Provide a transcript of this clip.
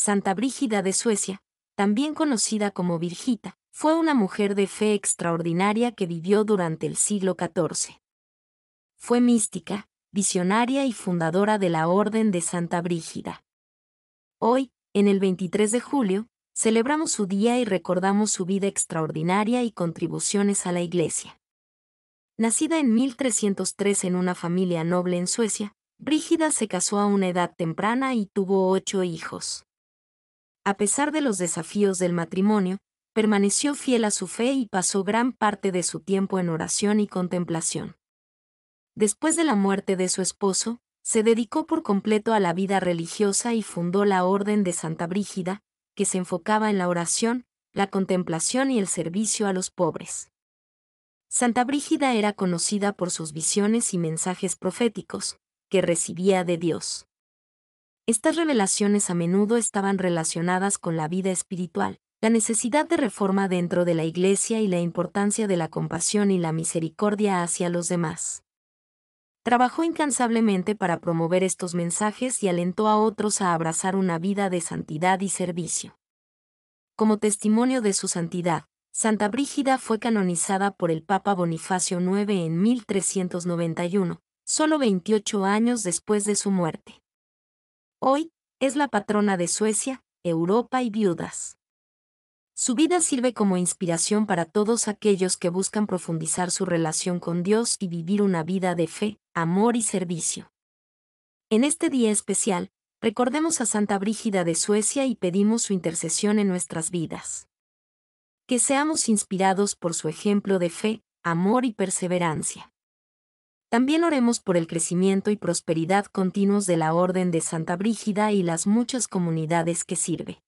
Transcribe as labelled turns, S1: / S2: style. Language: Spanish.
S1: Santa Brígida de Suecia, también conocida como Virgita, fue una mujer de fe extraordinaria que vivió durante el siglo XIV. Fue mística, visionaria y fundadora de la Orden de Santa Brígida. Hoy, en el 23 de julio, celebramos su día y recordamos su vida extraordinaria y contribuciones a la Iglesia. Nacida en 1303 en una familia noble en Suecia, Brígida se casó a una edad temprana y tuvo ocho hijos a pesar de los desafíos del matrimonio, permaneció fiel a su fe y pasó gran parte de su tiempo en oración y contemplación. Después de la muerte de su esposo, se dedicó por completo a la vida religiosa y fundó la Orden de Santa Brígida, que se enfocaba en la oración, la contemplación y el servicio a los pobres. Santa Brígida era conocida por sus visiones y mensajes proféticos, que recibía de Dios. Estas revelaciones a menudo estaban relacionadas con la vida espiritual, la necesidad de reforma dentro de la Iglesia y la importancia de la compasión y la misericordia hacia los demás. Trabajó incansablemente para promover estos mensajes y alentó a otros a abrazar una vida de santidad y servicio. Como testimonio de su santidad, Santa Brígida fue canonizada por el Papa Bonifacio IX en 1391, solo 28 años después de su muerte. Hoy, es la patrona de Suecia, Europa y viudas. Su vida sirve como inspiración para todos aquellos que buscan profundizar su relación con Dios y vivir una vida de fe, amor y servicio. En este día especial, recordemos a Santa Brígida de Suecia y pedimos su intercesión en nuestras vidas. Que seamos inspirados por su ejemplo de fe, amor y perseverancia. También oremos por el crecimiento y prosperidad continuos de la Orden de Santa Brígida y las muchas comunidades que sirve.